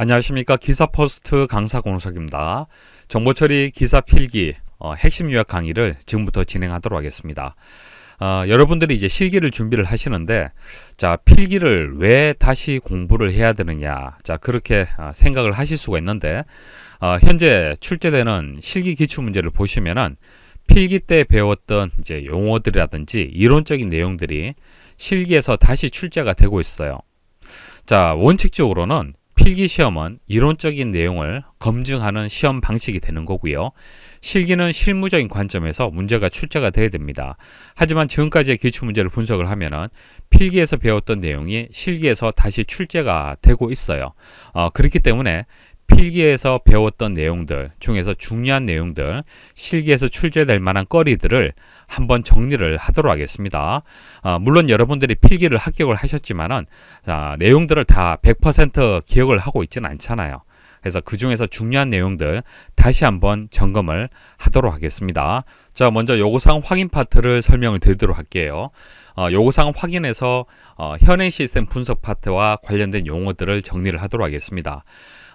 안녕하십니까 기사포스트 강사 권우석입니다. 정보처리 기사 필기 어, 핵심 요약 강의를 지금부터 진행하도록 하겠습니다. 어, 여러분들이 이제 실기를 준비를 하시는데 자 필기를 왜 다시 공부를 해야 되느냐 자 그렇게 어, 생각을 하실 수가 있는데 어, 현재 출제되는 실기 기출 문제를 보시면은 필기 때 배웠던 이제 용어들이라든지 이론적인 내용들이 실기에서 다시 출제가 되고 있어요. 자 원칙적으로는 필기시험은 이론적인 내용을 검증하는 시험 방식이 되는 거고요. 실기는 실무적인 관점에서 문제가 출제가 돼야 됩니다. 하지만 지금까지의 기출문제를 분석을 하면 은 필기에서 배웠던 내용이 실기에서 다시 출제가 되고 있어요. 어, 그렇기 때문에 필기에서 배웠던 내용들 중에서 중요한 내용들, 실기에서 출제될 만한 거리들을 한번 정리를 하도록 하겠습니다. 아, 물론 여러분들이 필기를 합격을 하셨지만은 아, 내용들을 다 100% 기억을 하고 있지는 않잖아요. 그래서 그 중에서 중요한 내용들 다시 한번 점검을 하도록 하겠습니다. 자, 먼저 요구사항 확인 파트를 설명을 드리도록 할게요. 어, 요구사항 확인에서 어, 현행 시스템 분석 파트와 관련된 용어들을 정리를 하도록 하겠습니다.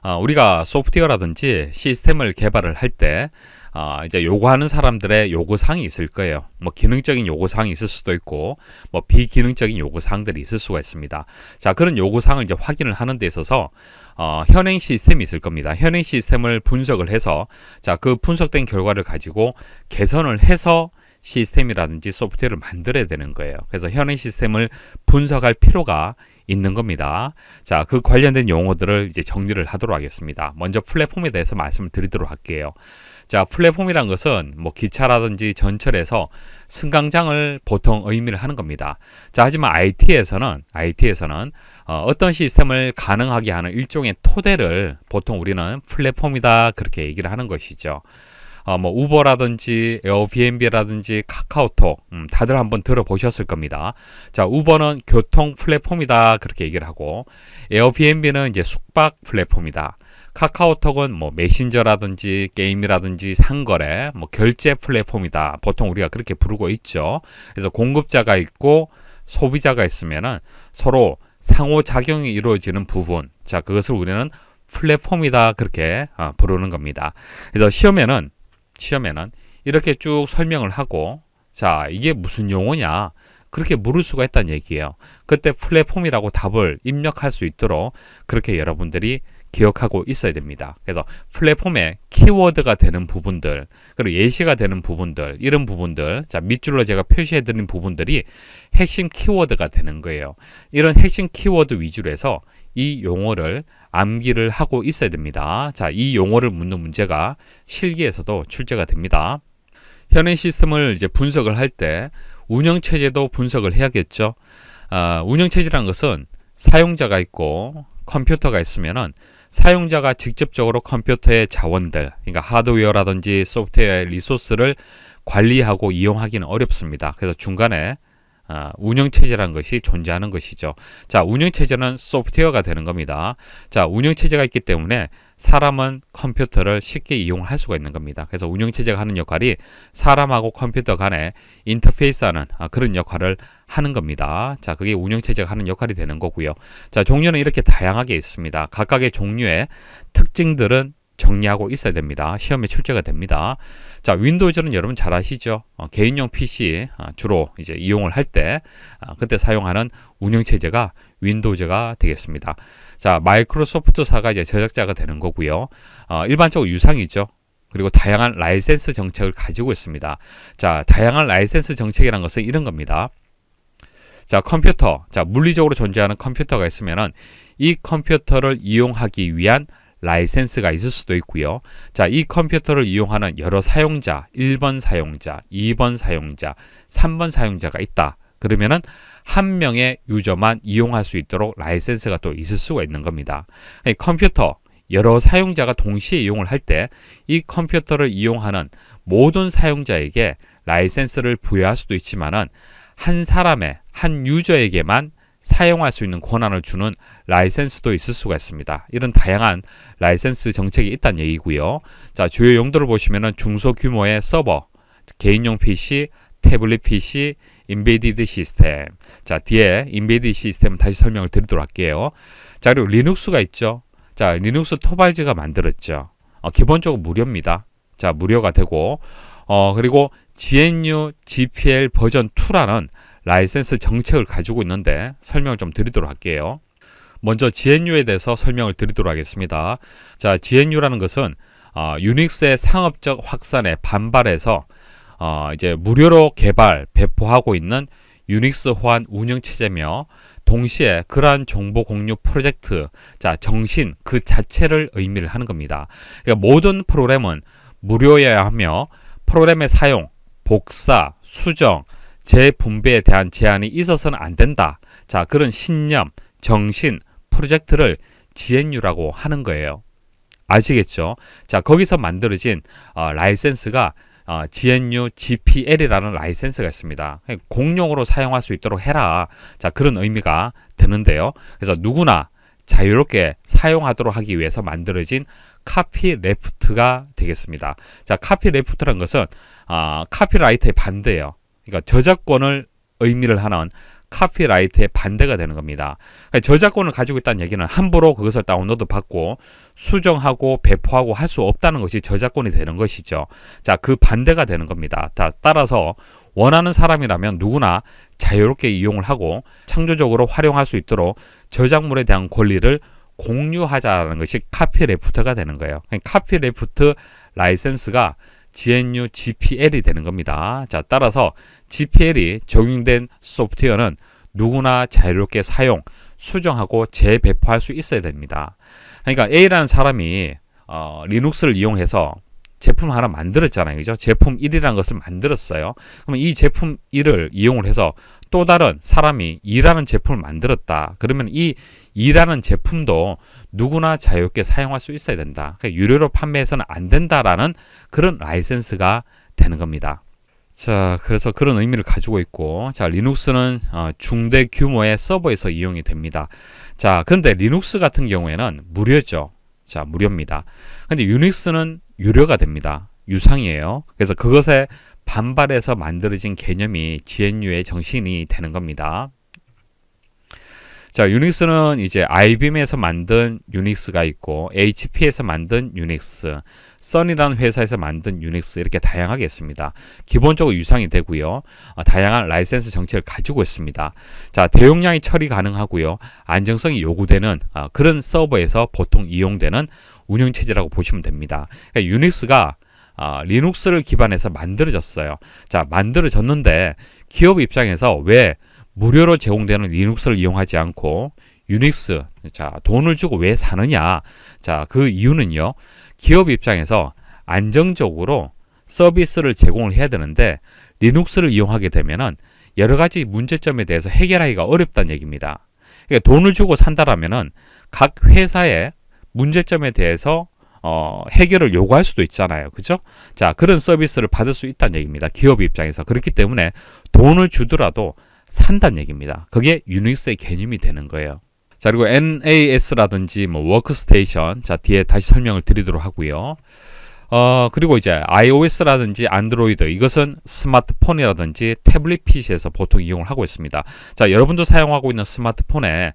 어, 우리가 소프트웨어라든지 시스템을 개발을 할때 아, 어, 이제 요구하는 사람들의 요구사항이 있을 거예요. 뭐 기능적인 요구사항이 있을 수도 있고 뭐 비기능적인 요구사항들이 있을 수가 있습니다. 자, 그런 요구사항을 이제 확인을 하는 데 있어서 어, 현행 시스템이 있을 겁니다. 현행 시스템을 분석을 해서 자, 그 분석된 결과를 가지고 개선을 해서 시스템이라든지 소프트웨어를 만들어야 되는 거예요. 그래서 현행 시스템을 분석할 필요가 있는 겁니다. 자, 그 관련된 용어들을 이제 정리를 하도록 하겠습니다. 먼저 플랫폼에 대해서 말씀을 드리도록 할게요. 자, 플랫폼이란 것은 뭐 기차라든지 전철에서 승강장을 보통 의미를 하는 겁니다. 자, 하지만 IT에서는 IT에서는 어, 어떤 시스템을 가능하게 하는 일종의 토대를 보통 우리는 플랫폼이다 그렇게 얘기를 하는 것이죠. 어, 뭐 우버라든지 에어비앤비라든지 카카오톡 음, 다들 한번 들어보셨을 겁니다. 자, 우버는 교통 플랫폼이다 그렇게 얘기를 하고 에어비앤비는 이제 숙박 플랫폼이다. 카카오톡은 뭐 메신저라든지 게임이라든지 상거래, 뭐 결제 플랫폼이다. 보통 우리가 그렇게 부르고 있죠. 그래서 공급자가 있고 소비자가 있으면은 서로 상호작용이 이루어지는 부분. 자, 그것을 우리는 플랫폼이다. 그렇게 어, 부르는 겁니다. 그래서 시험에는 시험에는 이렇게 쭉 설명을 하고 자 이게 무슨 용어냐 그렇게 물을 수가 있다는 얘기예요. 그때 플랫폼이라고 답을 입력할 수 있도록 그렇게 여러분들이 기억하고 있어야 됩니다. 그래서 플랫폼의 키워드가 되는 부분들, 그리고 예시가 되는 부분들, 이런 부분들, 자, 밑줄로 제가 표시해드린 부분들이 핵심 키워드가 되는 거예요. 이런 핵심 키워드 위주로 해서 이 용어를 암기를 하고 있어야 됩니다. 자, 이 용어를 묻는 문제가 실기에서도 출제가 됩니다. 현행 시스템을 이제 분석을 할 때 운영체제도 분석을 해야겠죠. 아, 운영체제란 것은 사용자가 있고 컴퓨터가 있으면은 사용자가 직접적으로 컴퓨터의 자원들, 그러니까 하드웨어라든지 소프트웨어의 리소스를 관리하고 이용하기는 어렵습니다. 그래서 중간에 아, 운영체제란 것이 존재하는 것이죠. 자, 운영체제는 소프트웨어가 되는 겁니다. 자, 운영체제가 있기 때문에 사람은 컴퓨터를 쉽게 이용할 수가 있는 겁니다. 그래서 운영체제가 하는 역할이 사람하고 컴퓨터 간에 인터페이스하는 아, 그런 역할을 하는 겁니다. 자, 그게 운영체제가 하는 역할이 되는 거고요. 자, 종류는 이렇게 다양하게 있습니다. 각각의 종류의 특징들은 정리하고 있어야 됩니다. 시험에 출제가 됩니다. 자, 윈도우즈는 여러분 잘 아시죠? 어, 개인용 PC 어, 주로 이제 이용을 할때 어, 아, 그때 사용하는 운영체제가 윈도우즈가 되겠습니다. 자, 마이크로소프트사가 이제 저작자가 되는 거고요. 어, 일반적으로 유상이죠. 그리고 다양한 라이센스 정책을 가지고 있습니다. 자, 다양한 라이센스 정책이란 것은 이런 겁니다. 자, 컴퓨터. 자, 물리적으로 존재하는 컴퓨터가 있으면은 이 컴퓨터를 이용하기 위한 라이센스가 있을 수도 있고요. 자, 이 컴퓨터를 이용하는 여러 사용자, 1번 사용자, 2번 사용자, 3번 사용자가 있다. 그러면은 한 명의 유저만 이용할 수 있도록 라이센스가 또 있을 수가 있는 겁니다. 컴퓨터 여러 사용자가 동시에 이용을 할 때 이 컴퓨터를 이용하는 모든 사용자에게 라이센스를 부여할 수도 있지만은 한 사람의 한 유저에게만 사용할 수 있는 권한을 주는 라이센스도 있을 수가 있습니다. 이런 다양한 라이센스 정책이 있다는 얘기고요. 자, 주요 용도를 보시면은 중소규모의 서버, 개인용 PC, 태블릿 PC, 인베디드 시스템. 자, 뒤에 인베디드 시스템 다시 설명을 드리도록 할게요. 자, 그리고 리눅스가 있죠. 자, 리눅스 토바이즈가 만들었죠. 어, 기본적으로 무료입니다. 자, 무료가 되고 어, 그리고 GNU GPL 버전 2라는 라이센스 정책을 가지고 있는데 설명을 좀 드리도록 할게요. 먼저 GNU에 대해서 설명을 드리도록 하겠습니다. 자, GNU라는 것은 어, 유닉스의 상업적 확산에 반발해서 어, 이제 무료로 개발, 배포하고 있는 유닉스 호환 운영체제며 동시에 그러한 정보 공유 프로젝트, 자, 정신 그 자체를 의미를 하는 겁니다. 그러니까 모든 프로그램은 무료여야 하며 프로그램의 사용, 복사, 수정, 재분배에 대한 제한이 있어서는 안 된다. 자, 그런 신념, 정신, 프로젝트를 지 n 유라고 하는 거예요. 아시겠죠? 자, 거기서 만들어진 어, 라이센스가 어, GNU GPL이라는 라이센스가 있습니다. 공용으로 사용할 수 있도록 해라. 자, 그런 의미가 되는데요. 그래서 누구나 자유롭게 사용하도록 하기 위해서 만들어진 카피 레프트가 되겠습니다. 자, 카피 레프트란 것은 어, 카피라이트의 반대예요. 그러니까 저작권을 의미를 하는 카피라이트의 반대가 되는 겁니다. 그니까 저작권을 가지고 있다는 얘기는 함부로 그것을 다운로드 받고 수정하고 배포하고 할 수 없다는 것이 저작권이 되는 것이죠. 자, 그 반대가 되는 겁니다. 자, 따라서 원하는 사람이라면 누구나 자유롭게 이용을 하고 창조적으로 활용할 수 있도록 저작물에 대한 권리를 공유하자는 것이 카피레프트가 되는 거예요. 그러니까 카피레프트 라이센스가 GNU GPL이 되는 겁니다. 자, 따라서 GPL이 적용된 소프트웨어는 누구나 자유롭게 사용, 수정하고 재배포할 수 있어야 됩니다. 그러니까 A라는 사람이 어, 리눅스를 이용해서 제품 하나 만들었잖아요. 그죠? 제품 1이라는 것을 만들었어요. 그러면 이 제품 1을 이용을 해서 또 다른 사람이 이라는 제품을 만들었다. 그러면 이 이라는 제품도 누구나 자유롭게 사용할 수 있어야 된다. 그러니까 유료로 판매해서는 안 된다라는 그런 라이센스가 되는 겁니다. 자, 그래서 그런 의미를 가지고 있고, 자, 리눅스는 어, 중대 규모의 서버에서 이용이 됩니다. 자, 근데 리눅스 같은 경우에는 무료죠. 자, 무료입니다. 근데 유닉스는 유료가 됩니다. 유상이에요. 그래서 그것에 반발해서 만들어진 개념이 GNU의 정신이 되는 겁니다. 자, 유닉스는 이제 IBM에서 만든 유닉스가 있고 HP에서 만든 유닉스, 썬이라는 회사에서 만든 유닉스 이렇게 다양하게 있습니다. 기본적으로 유상이 되고요. 어, 다양한 라이센스 정책을 가지고 있습니다. 자, 대용량이 처리 가능하고요. 안정성이 요구되는 어, 그런 서버에서 보통 이용되는 운영체제라고 보시면 됩니다. 그러니까 유닉스가 어, 리눅스를 기반해서 만들어졌어요. 자, 만들어졌는데 기업 입장에서 왜 무료로 제공되는 리눅스를 이용하지 않고 유닉스, 자, 돈을 주고 왜 사느냐? 자, 그 이유는요. 기업 입장에서 안정적으로 서비스를 제공을 해야 되는데 리눅스를 이용하게 되면은 여러 가지 문제점에 대해서 해결하기가 어렵다는 얘기입니다. 그러니까 돈을 주고 산다라면은 각 회사의 문제점에 대해서 어, 해결을 요구할 수도 있잖아요. 그죠? 자, 그런 서비스를 받을 수 있다는 얘기입니다. 기업 입장에서. 그렇기 때문에 돈을 주더라도 산다는 얘기입니다. 그게 유닉스의 개념이 되는 거예요. 자, 그리고 NAS라든지 뭐 워크스테이션. 자, 뒤에 다시 설명을 드리도록 하고요. 어, 그리고 이제 iOS라든지 안드로이드 이것은 스마트폰이라든지 태블릿 PC에서 보통 이용을 하고 있습니다. 자, 여러분도 사용하고 있는 스마트폰에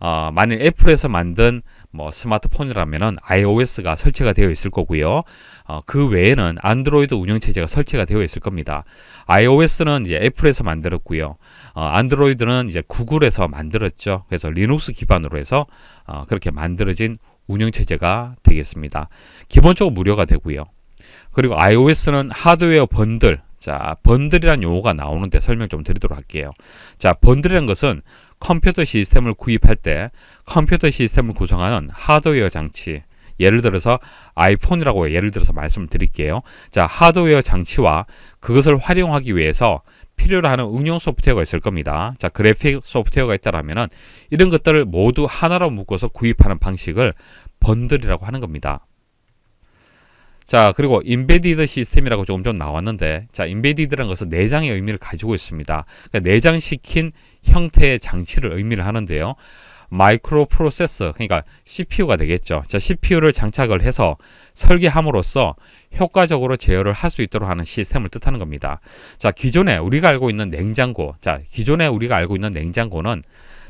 어, 만일 애플에서 만든 뭐 스마트폰이라면은 iOS가 설치가 되어 있을 거고요. 어, 그 외에는 안드로이드 운영체제가 설치가 되어 있을 겁니다. iOS는 이제 애플에서 만들었고요. 어, 안드로이드는 이제 구글에서 만들었죠. 그래서 리눅스 기반으로 해서 어, 그렇게 만들어진 운영체제가 되겠습니다. 기본적으로 무료가 되고요. 그리고 iOS는 하드웨어 번들, 자, 번들이란 용어가 나오는데 설명 좀 드리도록 할게요. 자, 번들이란 것은 컴퓨터 시스템을 구입할 때 컴퓨터 시스템을 구성하는 하드웨어 장치 예를 들어서 아이폰이라고 예를 들어서 말씀을 드릴게요. 자, 하드웨어 장치와 그것을 활용하기 위해서 필요로 하는 응용 소프트웨어가 있을 겁니다. 자, 그래픽 소프트웨어가 있다라면은 이런 것들을 모두 하나로 묶어서 구입하는 방식을 번들이라고 하는 겁니다. 자 그리고 인베디드 시스템이라고 조금 전 나왔는데 자 인베디드라는 것은 내장의 의미를 가지고 있습니다. 그러니까 내장시킨 형태의 장치를 의미를 하는데요. 마이크로 프로세서 그러니까 CPU가 되겠죠. 자 CPU를 장착을 해서 설계함으로써 효과적으로 제어를 할 수 있도록 하는 시스템을 뜻하는 겁니다. 자 기존에 우리가 알고 있는 냉장고 자 기존에 우리가 알고 있는 냉장고는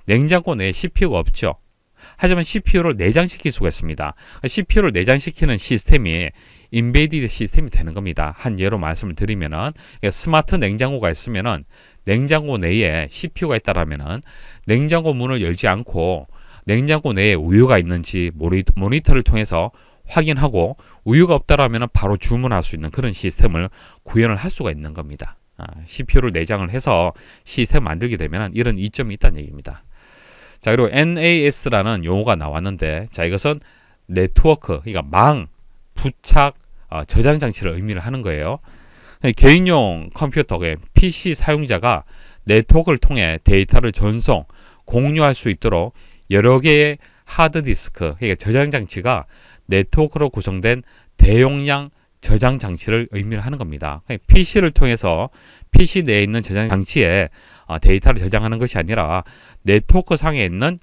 냉장고 내에 CPU가 없죠. 하지만 CPU를 내장시킬 수가 있습니다. CPU를 내장시키는 시스템이 인베디드 시스템이 되는 겁니다. 한 예로 말씀을 드리면은 스마트 냉장고가 있으면은 냉장고 내에 CPU가 있다라면은 냉장고 문을 열지 않고 냉장고 내에 우유가 있는지 모니터를 통해서 확인하고 우유가 없다라면 바로 주문할 수 있는 그런 시스템을 구현을 할 수가 있는 겁니다. 아, CPU를 내장을 해서 시스템 만들게 되면 이런 이점이 있다는 얘기입니다. 자 그리고 NAS라는 용어가 나왔는데 자 이것은 네트워크 그러니까 망 부착 어, 저장 장치를 의미를 하는 거예요. 개인용 컴퓨터의 PC 사용자가 네트워크를 통해 데이터를 전송, 공유할 수 있도록 여러 개의 하드디스크, 그러니까 저장 장치가 네트워크로 구성된 대용량 저장 장치를 의미를 하는 겁니다. PC를 통해서 PC 내에 있는 저장 장치에 어, 데이터를 저장하는 것이 아니라 네트워크 상에 있는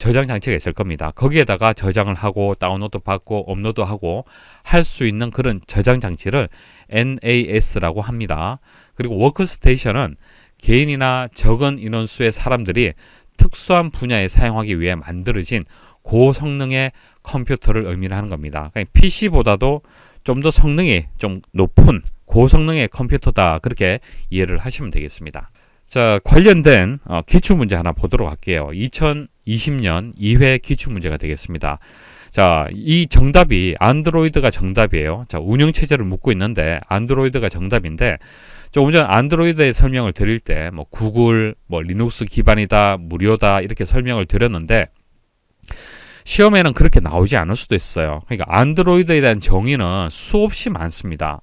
저장 장치가 있을 겁니다. 거기에다가 저장을 하고 다운로드 받고 업로드하고 할 수 있는 그런 저장 장치를 NAS라고 합니다. 그리고 워크스테이션은 개인이나 적은 인원수의 사람들이 특수한 분야에 사용하기 위해 만들어진 고성능의 컴퓨터를 의미하는 겁니다. 그러니까 PC보다도 좀 더 성능이 좀 높은 고성능의 컴퓨터다 그렇게 이해를 하시면 되겠습니다. 자 관련된 어, 기출 문제 하나 보도록 할게요. 2000 2020년 2회 기출문제가 되겠습니다. 자, 이 정답이 안드로이드가 정답이에요. 자, 운영체제를 묻고 있는데 안드로이드가 정답인데 조금 전 안드로이드의 설명을 드릴 때 뭐 구글, 뭐 리눅스 기반이다, 무료다 이렇게 설명을 드렸는데 시험에는 그렇게 나오지 않을 수도 있어요. 그러니까 안드로이드에 대한 정의는 수없이 많습니다.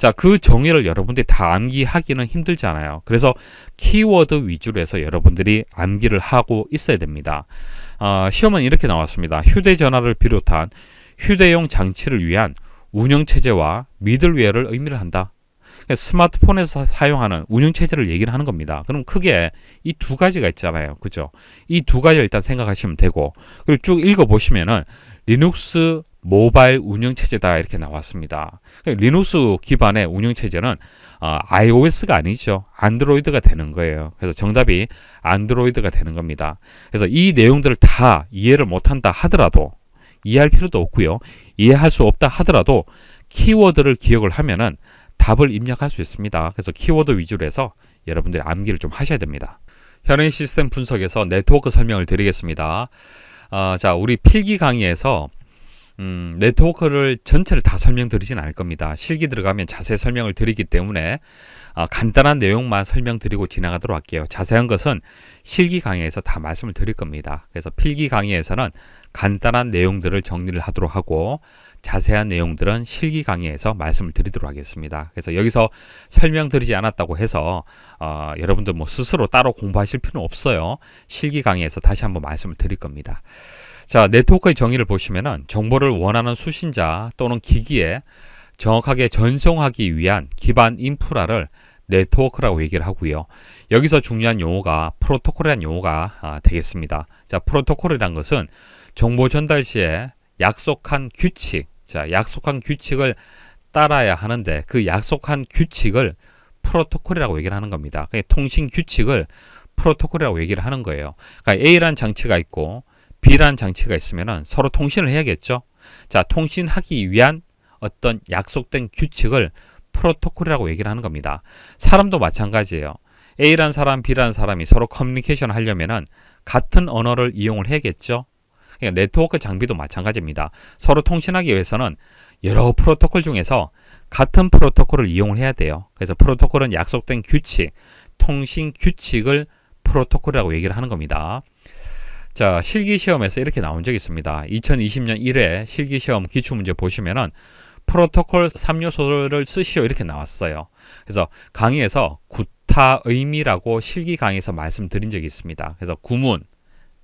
자, 그 정의를 여러분들이 다 암기하기는 힘들잖아요. 그래서 키워드 위주로 해서 여러분들이 암기를 하고 있어야 됩니다. 어, 시험은 이렇게 나왔습니다. 휴대전화를 비롯한 휴대용 장치를 위한 운영체제와 미들웨어를 의미를 한다. 그러니까 스마트폰에서 사용하는 운영체제를 얘기를 하는 겁니다. 그럼 크게 이 두 가지가 있잖아요. 그죠? 이 두 가지를 일단 생각하시면 되고, 그리고 쭉 읽어보시면은 리눅스 모바일 운영체제다 이렇게 나왔습니다. 그러니까 리눅스 기반의 운영체제는 iOS가 어, 아니죠. 안드로이드가 되는 거예요. 그래서 정답이 안드로이드가 되는 겁니다. 그래서 이 내용들을 다 이해를 못한다 하더라도 이해할 필요도 없고요. 이해할 수 없다 하더라도 키워드를 기억을 하면은 답을 입력할 수 있습니다. 그래서 키워드 위주로 해서 여러분들이 암기를 좀 하셔야 됩니다. 현행 시스템 분석에서 네트워크 설명을 드리겠습니다. 어, 자, 우리 필기 강의에서 음, 네트워크를 전체를 다 설명드리진 않을 겁니다. 실기 들어가면 자세히 설명을 드리기 때문에 어, 간단한 내용만 설명드리고 지나가도록 할게요. 자세한 것은 실기 강의에서 다 말씀을 드릴 겁니다. 그래서 필기 강의에서는 간단한 내용들을 정리를 하도록 하고 자세한 내용들은 실기 강의에서 말씀을 드리도록 하겠습니다. 그래서 여기서 설명드리지 않았다고 해서 어, 여러분들 뭐 스스로 따로 공부하실 필요는 없어요. 실기 강의에서 다시 한번 말씀을 드릴 겁니다. 자, 네트워크의 정의를 보시면은 정보를 원하는 수신자 또는 기기에 정확하게 전송하기 위한 기반 인프라를 네트워크라고 얘기를 하고요. 여기서 중요한 용어가 프로토콜이라는 용어가 아, 되겠습니다. 자, 프로토콜이란 것은 정보 전달 시에 약속한 규칙, 자, 약속한 규칙을 따라야 하는데 그 약속한 규칙을 프로토콜이라고 얘기를 하는 겁니다. 통신 규칙을 프로토콜이라고 얘기를 하는 거예요. 그러니까 A라는 장치가 있고 비란 장치가 있으면 서로 통신을 해야겠죠. 자, 통신하기 위한 어떤 약속된 규칙을 프로토콜이라고 얘기를 하는 겁니다. 사람도 마찬가지예요. A라는 사람, b 란 사람이 서로 커뮤니케이션을 하려면 같은 언어를 이용을 해야겠죠. 그러니까 네트워크 장비도 마찬가지입니다. 서로 통신하기 위해서는 여러 프로토콜 중에서 같은 프로토콜을 이용을 해야 돼요. 그래서 프로토콜은 약속된 규칙, 통신 규칙을 프로토콜이라고 얘기를 하는 겁니다. 자, 실기시험에서 이렇게 나온 적이 있습니다. 2020년 1회 실기시험 기출문제 보시면은 프로토콜 3요소를 쓰시오 이렇게 나왔어요. 그래서 강의에서 구타 의미라고 실기 강의에서 말씀드린 적이 있습니다. 그래서 구문,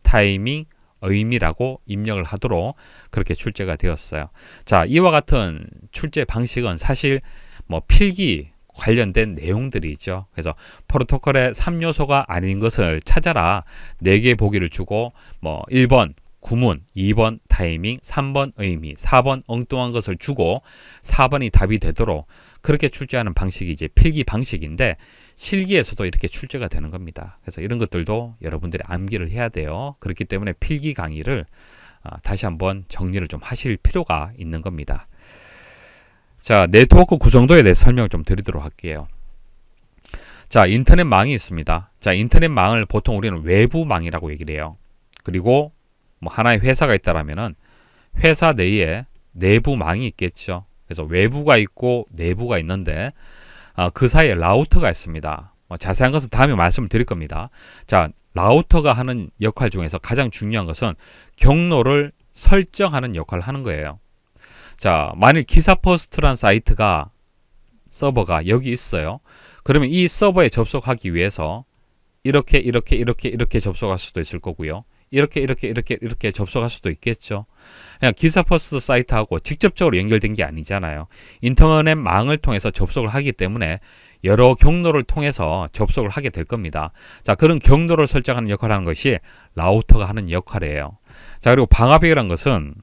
타이밍, 의미라고 입력을 하도록 그렇게 출제가 되었어요. 자, 이와 같은 출제 방식은 사실 뭐 필기, 관련된 내용들이죠. 그래서 프로토콜의 3요소가 아닌 것을 찾아라. 4개의 보기를 주고 뭐 1번 구문, 2번 타이밍, 3번 의미, 4번 엉뚱한 것을 주고 4번이 답이 되도록 그렇게 출제하는 방식이 이제 필기 방식인데 실기에서도 이렇게 출제가 되는 겁니다. 그래서 이런 것들도 여러분들이 암기를 해야 돼요. 그렇기 때문에 필기 강의를 아, 다시 한번 정리를 좀 하실 필요가 있는 겁니다. 자, 네트워크 구성도에 대해 설명을 좀 드리도록 할게요. 자, 인터넷망이 있습니다. 자, 인터넷망을 보통 우리는 외부망이라고 얘기를 해요. 그리고 뭐 하나의 회사가 있다라면은 회사 내에 내부망이 있겠죠. 그래서 외부가 있고 내부가 있는데 아, 그 사이에 라우터가 있습니다. 뭐 자세한 것은 다음에 말씀을 드릴 겁니다. 자, 라우터가 하는 역할 중에서 가장 중요한 것은 경로를 설정하는 역할을 하는 거예요. 자, 만일 기사포스트란 사이트가 서버가 여기 있어요. 그러면 이 서버에 접속하기 위해서 이렇게 이렇게 이렇게 이렇게 접속할 수도 있을 거고요. 이렇게 이렇게 이렇게 이렇게 접속할 수도 있겠죠. 그냥 기사포스트 사이트하고 직접적으로 연결된 게 아니잖아요. 인터넷 망을 통해서 접속을 하기 때문에 여러 경로를 통해서 접속을 하게 될 겁니다. 자, 그런 경로를 설정하는 역할을 하는 것이 라우터가 하는 역할이에요. 자, 그리고 방화벽이는 것은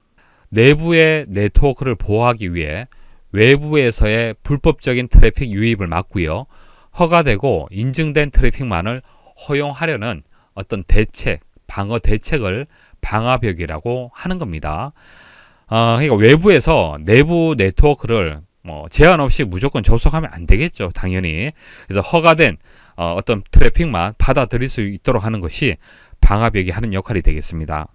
내부의 네트워크를 보호하기 위해 외부에서의 불법적인 트래픽 유입을 막고요. 허가되고 인증된 트래픽만을 허용하려는 어떤 대책, 방어 대책을 방화벽이라고 하는 겁니다. 어, 그러니까 외부에서 내부 네트워크를 뭐 제한 없이 무조건 접속하면 안 되겠죠. 당연히. 그래서 허가된 어, 어떤 트래픽만 받아들일 수 있도록 하는 것이 방화벽이 하는 역할이 되겠습니다.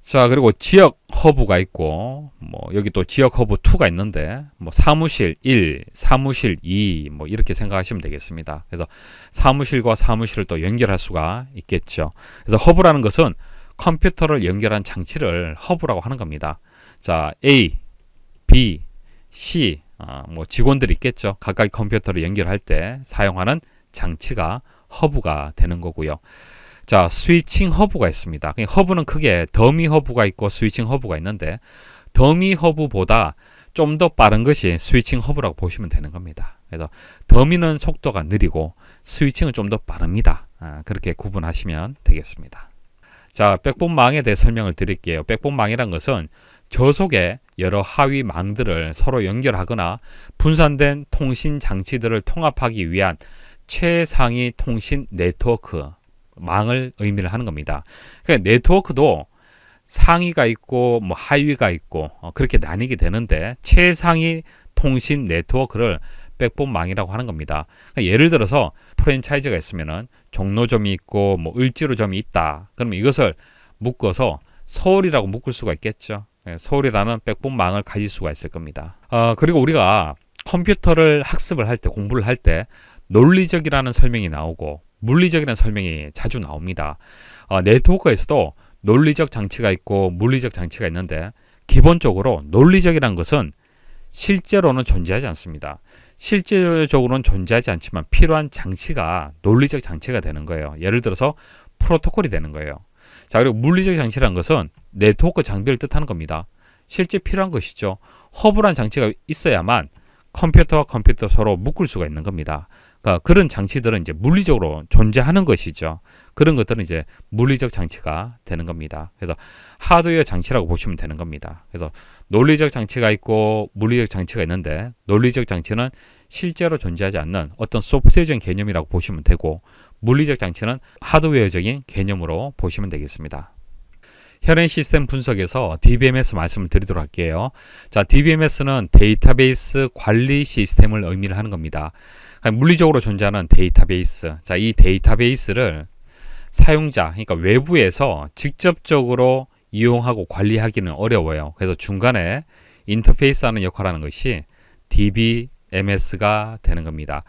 자 그리고 지역 허브가 있고 뭐 여기 또 지역 허브 2가 있는데 뭐 사무실 1, 사무실 2 뭐 이렇게 생각하시면 되겠습니다. 그래서 사무실과 사무실을 또 연결할 수가 있겠죠. 그래서 허브라는 것은 컴퓨터를 연결한 장치를 허브라고 하는 겁니다. 자 A, B, C 어, 뭐 직원들이 있겠죠. 각각 컴퓨터를 연결할 때 사용하는 장치가 허브가 되는 거고요. 자, 스위칭 허브가 있습니다. 그 허브는 크게 더미 허브가 있고 스위칭 허브가 있는데 더미 허브보다 좀 더 빠른 것이 스위칭 허브라고 보시면 되는 겁니다. 그래서 더미는 속도가 느리고 스위칭은 좀 더 빠릅니다. 아, 그렇게 구분하시면 되겠습니다. 자, 백본망에 대해 설명을 드릴게요. 백본망이란 것은 저속의 여러 하위 망들을 서로 연결하거나 분산된 통신 장치들을 통합하기 위한 최상위 통신 네트워크 망을 의미를 하는 겁니다. 그러니까 네트워크도 상위가 있고 뭐 하위가 있고 어, 그렇게 나뉘게 되는데 최상위 통신 네트워크를 백본망이라고 하는 겁니다. 그러니까 예를 들어서 프랜차이즈가 있으면은 종로점이 있고 뭐 을지로점이 있다. 그러면 이것을 묶어서 서울이라고 묶을 수가 있겠죠. 예, 서울이라는 백본망을 가질 수가 있을 겁니다. 어, 그리고 우리가 컴퓨터를 학습을 할 때 공부를 할 때 논리적이라는 설명이 나오고 물리적이라는 설명이 자주 나옵니다. 어, 네트워크에서도 논리적 장치가 있고 물리적 장치가 있는데 기본적으로 논리적이라는 것은 실제로는 존재하지 않습니다. 실제적으로는 존재하지 않지만 필요한 장치가 논리적 장치가 되는 거예요. 예를 들어서 프로토콜이 되는 거예요. 자, 그리고 물리적 장치란 것은 네트워크 장비를 뜻하는 겁니다. 실제 필요한 것이죠. 허브란 장치가 있어야만 컴퓨터와 컴퓨터 서로 묶을 수가 있는 겁니다. 그러니까 그런 장치들은 이제 물리적으로 존재하는 것이죠. 그런 것들은 이제 물리적 장치가 되는 겁니다. 그래서 하드웨어 장치라고 보시면 되는 겁니다. 그래서 논리적 장치가 있고 물리적 장치가 있는데 논리적 장치는 실제로 존재하지 않는 어떤 소프트웨어적인 개념이라고 보시면 되고 물리적 장치는 하드웨어적인 개념으로 보시면 되겠습니다. 현행 시스템 분석에서 DBMS 말씀을 드리도록 할게요. 자, DBMS는 데이터베이스 관리 시스템을 의미를 하는 겁니다. 물리적으로 존재하는 데이터베이스. 자, 이 데이터베이스를 사용자, 그러니까 외부에서 직접적으로 이용하고 관리하기는 어려워요. 그래서 중간에 인터페이스 하는 역할하는 것이 DBMS가 되는 겁니다.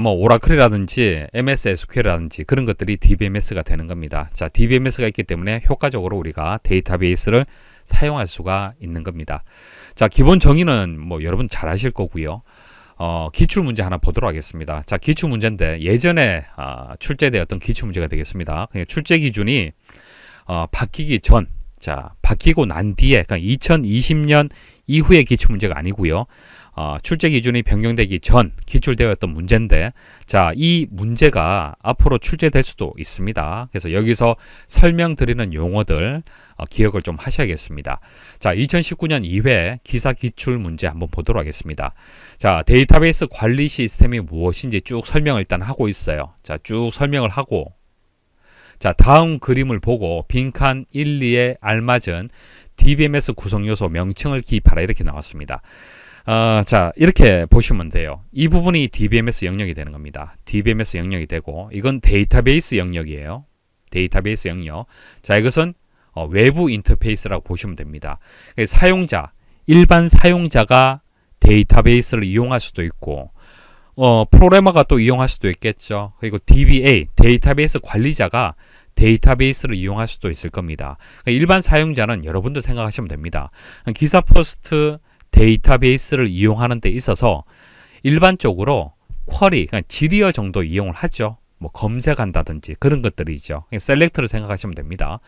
뭐 오라클이라든지 MS SQL이라든지 그런 것들이 DBMS가 되는 겁니다. 자, DBMS가 있기 때문에 효과적으로 우리가 데이터베이스를 사용할 수가 있는 겁니다. 자, 기본 정의는 뭐 여러분 잘 아실 거고요. 어, 기출 문제 하나 보도록 하겠습니다. 자, 기출 문제인데 예전에 어, 출제되었던 기출 문제가 되겠습니다. 그러니까 출제 기준이 어, 바뀌기 전, 자, 바뀌고 난 뒤에 그러니까 2020년 이후의 기출 문제가 아니고요. 어, 출제 기준이 변경되기 전 기출되었던 문제인데 자이 문제가 앞으로 출제될 수도 있습니다. 그래서 여기서 설명드리는 용어들 어, 기억을 좀 하셔야겠습니다. 자 2019년 2회 기사 기출 문제 한번 보도록 하겠습니다. 자 데이터베이스 관리 시스템이 무엇인지 쭉 설명을 일단 하고 있어요. 자 쭉 설명을 하고 자 다음 그림을 보고 빈칸 1, 2에 알맞은 DBMS 구성 요소 명칭을 기입하라 이렇게 나왔습니다. 아, 자 이렇게 보시면 돼요. 이 부분이 DBMS 영역이 되는 겁니다. DBMS 영역이 되고 이건 데이터베이스 영역이에요. 데이터베이스 영역. 자 이것은 어, 외부 인터페이스라고 보시면 됩니다. 그 사용자, 일반 사용자가 데이터베이스를 이용할 수도 있고 어, 프로그래머가 또 이용할 수도 있겠죠. 그리고 DBA, 데이터베이스 관리자가 데이터베이스를 이용할 수도 있을 겁니다. 그 일반 사용자는 여러분들 생각하시면 됩니다. 기사 포스트 데이터베이스를 이용하는 데 있어서 일반적으로 쿼리, 그러니까 질이어 정도 이용을 하죠. 뭐 검색한다든지 그런 것들이죠. 셀렉트를 생각하시면 됩니다.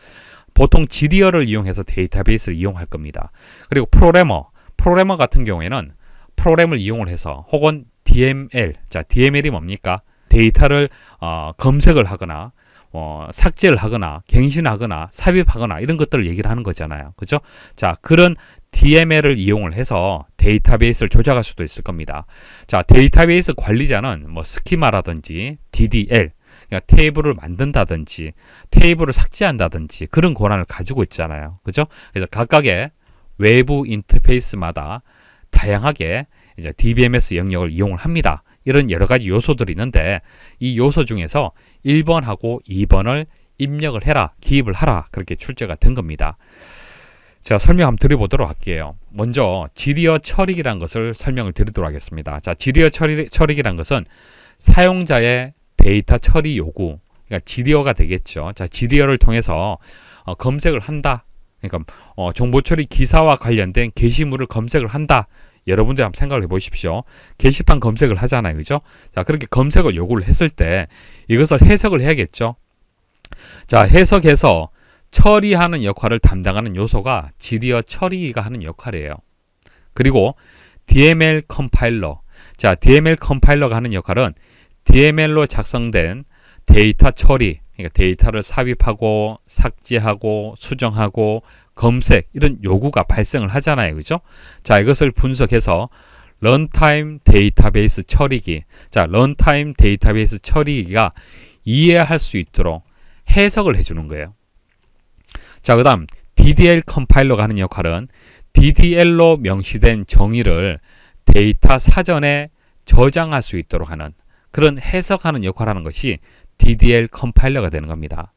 보통 지리어를 이용해서 데이터베이스를 이용할 겁니다. 그리고 프로그래머, 프로그래머 같은 경우에는 프로그램을 이용을 해서 혹은 DML, 자 DML이 뭡니까? 데이터를 어, 검색을 하거나 어, 삭제를 하거나 갱신하거나 삽입하거나 이런 것들을 얘기를 하는 거잖아요. 그죠? 자 그런 DML을 이용을 해서 데이터베이스를 조작할 수도 있을 겁니다. 자, 데이터베이스 관리자는 뭐 스키마라든지 DDL, 그러니까 테이블을 만든다든지 테이블을 삭제한다든지 그런 권한을 가지고 있잖아요. 그죠? 그래서 각각의 외부 인터페이스마다 다양하게 이제 DBMS 영역을 이용을 합니다. 이런 여러 가지 요소들이 있는데 이 요소 중에서 1번하고 2번을 입력을 해라, 기입을 하라 그렇게 출제가 된 겁니다. 제가 설명 한번 드려보도록 할게요. 먼저 지리어 처리기란 것을 설명을 드리도록 하겠습니다. 자, 지리어 처리, 처리기란 것은 사용자의 데이터 처리 요구, 그러니까 지리어가 되겠죠. 자, 지리어를 통해서 어, 검색을 한다. 그러니까 어, 정보 처리 기사와 관련된 게시물을 검색을 한다. 여러분들 한번 생각을 해보십시오. 게시판 검색을 하잖아요. 그죠? 자, 그렇게 검색을 요구를 했을 때 이것을 해석을 해야겠죠. 자, 해석해서 처리하는 역할을 담당하는 요소가 지디어 처리가 기 하는 역할이에요. 그리고 DML 컴파일러. 자, DML 컴파일러가 하는 역할은 DML로 작성된 데이터 처리, 그러니까 데이터를 삽입하고 삭제하고 수정하고 검색 이런 요구가 발생을 하잖아요. 그죠? 자, 이것을 분석해서 런타임 데이터베이스 처리기. 자, 런타임 데이터베이스 처리기가 이해할 수 있도록 해석을 해 주는 거예요. 자, 그 다음 DDL 컴파일러가 하는 역할은 DDL로 명시된 정의를 데이터 사전에 저장할 수 있도록 하는 그런 해석하는 역할 하는 것이 DDL 컴파일러가 되는 겁니다.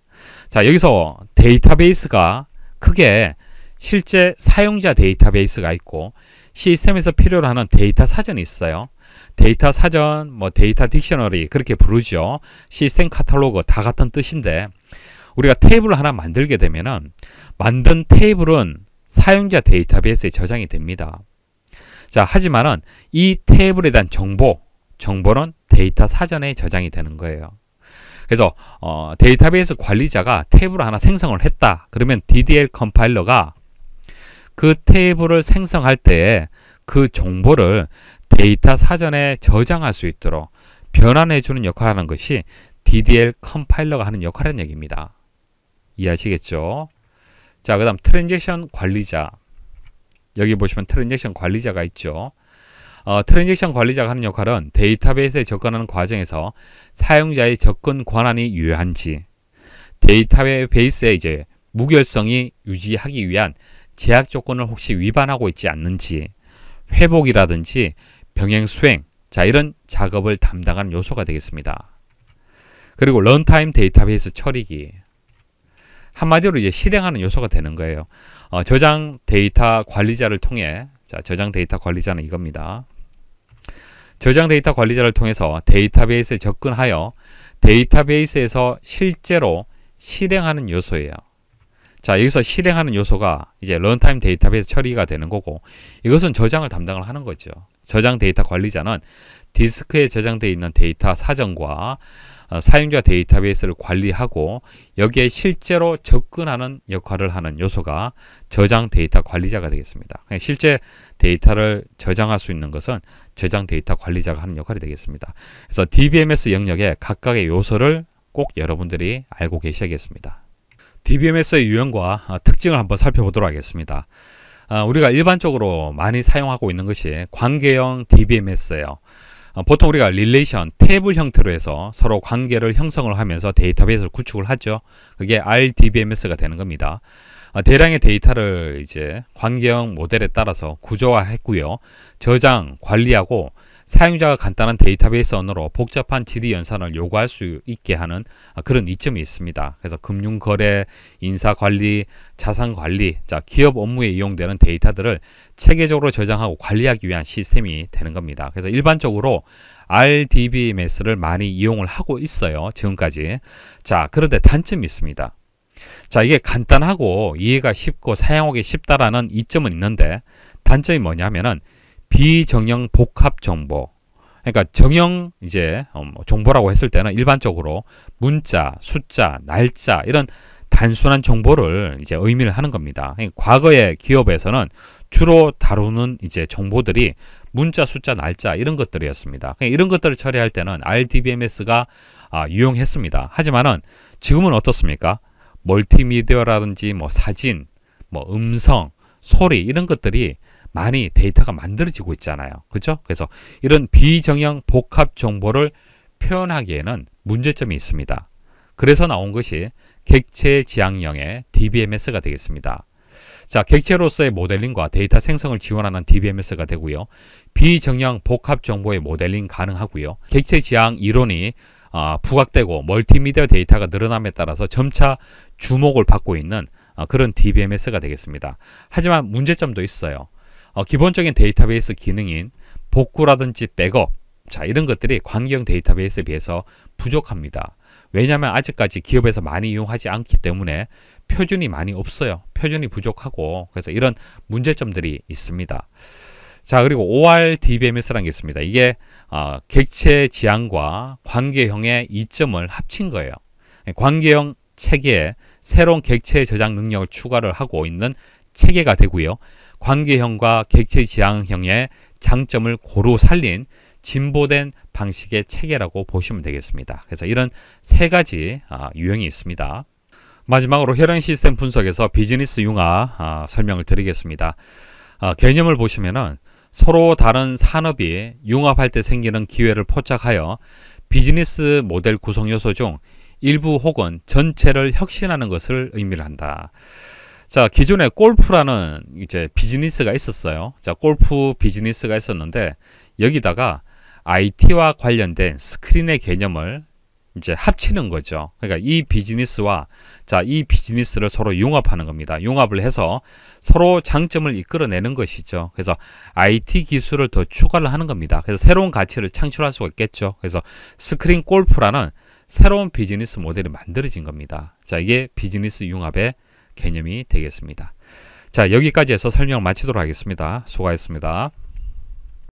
자, 여기서 데이터베이스가 크게 실제 사용자 데이터베이스가 있고 시스템에서 필요로 하는 데이터 사전이 있어요. 데이터 사전, 뭐 데이터 딕셔너리 그렇게 부르죠. 시스템 카탈로그 다 같은 뜻인데 우리가 테이블을 하나 만들게 되면은 만든 테이블은 사용자 데이터베이스에 저장이 됩니다. 자, 하지만은 이 테이블에 대한 정보, 정보는 데이터 사전에 저장이 되는 거예요. 그래서 어, 데이터베이스 관리자가 테이블을 하나 생성을 했다. 그러면 DDL 컴파일러가 그 테이블을 생성할 때에 그 정보를 데이터 사전에 저장할 수 있도록 변환해 주는 역할을 하는 것이 DDL 컴파일러가 하는 역할이라는 얘기입니다. 이해하시겠죠? 자, 그 다음 트랜잭션 관리자. 여기 보시면 트랜잭션 관리자가 있죠. 어, 트랜잭션 관리자가 하는 역할은 데이터베이스에 접근하는 과정에서 사용자의 접근 권한이 유효한지 데이터베이스에 이제 무결성이 유지하기 위한 제약 조건을 혹시 위반하고 있지 않는지 회복이라든지 병행 수행 자 이런 작업을 담당하는 요소가 되겠습니다. 그리고 런타임 데이터베이스 처리기 한마디로 이제 실행하는 요소가 되는 거예요. 어, 저장 데이터 관리자를 통해 자, 저장 데이터 관리자는 이겁니다. 저장 데이터 관리자를 통해서 데이터베이스에 접근하여 데이터베이스에서 실제로 실행하는 요소예요. 자, 여기서 실행하는 요소가 이제 런타임 데이터베이스 처리가 되는 거고 이것은 저장을 담당을 하는 거죠. 저장 데이터 관리자는 디스크에 저장되어 있는 데이터 사정과 어, 사용자 데이터베이스를 관리하고 여기에 실제로 접근하는 역할을 하는 요소가 저장 데이터 관리자가 되겠습니다. 그러니까 실제 데이터를 저장할 수 있는 것은 저장 데이터 관리자가 하는 역할이 되겠습니다. 그래서 DBMS 영역에 각각의 요소를 꼭 여러분들이 알고 계셔야겠습니다. DBMS의 유형과 어, 특징을 한번 살펴보도록 하겠습니다. 어, 우리가 일반적으로 많이 사용하고 있는 것이 관계형 DBMS예요. 어, 보통 우리가 릴레이션, 테이블 형태로 해서 서로 관계를 형성을 하면서 데이터베이스를 구축을 하죠. 그게 RDBMS가 되는 겁니다. 어, 대량의 데이터를 이제 관계형 모델에 따라서 구조화했고요. 저장, 관리하고 사용자가 간단한 데이터베이스 언어로 복잡한 지리 연산을 요구할 수 있게 하는 아, 그런 이점이 있습니다. 그래서 금융거래, 인사관리, 자산관리, 자 기업 업무에 이용되는 데이터들을 체계적으로 저장하고 관리하기 위한 시스템이 되는 겁니다. 그래서 일반적으로 RDBMS를 많이 이용을 하고 있어요. 지금까지. 자, 그런데 단점이 있습니다. 자, 이게 간단하고 이해가 쉽고 사용하기 쉽다라는 이점은 있는데 단점이 뭐냐면은 비정형 복합 정보. 그러니까 정형 이제 어, 뭐 정보라고 했을 때는 일반적으로 문자, 숫자, 날짜 이런 단순한 정보를 이제 의미를 하는 겁니다. 과거의 기업에서는 주로 다루는 이제 정보들이 문자, 숫자, 날짜 이런 것들이었습니다. 그러니까 이런 것들을 처리할 때는 RDBMS가 아, 유용했습니다. 하지만은 지금은 어떻습니까? 멀티미디어라든지 뭐 사진, 뭐 음성, 소리 이런 것들이 많이 데이터가 만들어지고 있잖아요. 그렇죠? 그래서 이런 비정형 복합 정보를 표현하기에는 문제점이 있습니다. 그래서 나온 것이 객체 지향형의 DBMS가 되겠습니다. 자, 객체로서의 모델링과 데이터 생성을 지원하는 DBMS가 되고요. 비정형 복합 정보의 모델링 가능하고요. 객체 지향 이론이 아, 부각되고 멀티미디어 데이터가 늘어남에 따라서 점차 주목을 받고 있는 아, 그런 DBMS가 되겠습니다. 하지만 문제점도 있어요. 어, 기본적인 데이터베이스 기능인 복구라든지 백업 자 이런 것들이 관계형 데이터베이스에 비해서 부족합니다. 왜냐하면 아직까지 기업에서 많이 이용하지 않기 때문에 표준이 많이 없어요. 표준이 부족하고 그래서 이런 문제점들이 있습니다. 자 그리고 OR DBMS라는 게 있습니다. 이게 어, 객체 지향과 관계형의 이점을 합친 거예요. 관계형 체계에 새로운 객체 저장 능력을 추가를 하고 있는 체계가 되고요. 관계형과 객체지향형의 장점을 고루 살린 진보된 방식의 체계라고 보시면 되겠습니다. 그래서 이런 세 가지 아, 유형이 있습니다. 마지막으로 혈행 시스템 분석에서 비즈니스 융화 아, 설명을 드리겠습니다. 아, 개념을 보시면은 서로 다른 산업이 융합할 때 생기는 기회를 포착하여 비즈니스 모델 구성 요소 중 일부 혹은 전체를 혁신하는 것을 의미를 한다. 자, 기존에 골프라는 이제 비즈니스가 있었어요. 자, 골프 비즈니스가 있었는데 여기다가 IT와 관련된 스크린의 개념을 이제 합치는 거죠. 그러니까 이 비즈니스와 자, 이 비즈니스를 서로 융합하는 겁니다. 융합을 해서 서로 장점을 이끌어내는 것이죠. 그래서 IT 기술을 더 추가를 하는 겁니다. 그래서 새로운 가치를 창출할 수가 있겠죠. 그래서 스크린 골프라는 새로운 비즈니스 모델이 만들어진 겁니다. 자, 이게 비즈니스 융합의 개념이 되겠습니다. 자, 여기까지 해서 설명 마치도록 하겠습니다. 수고하셨습니다.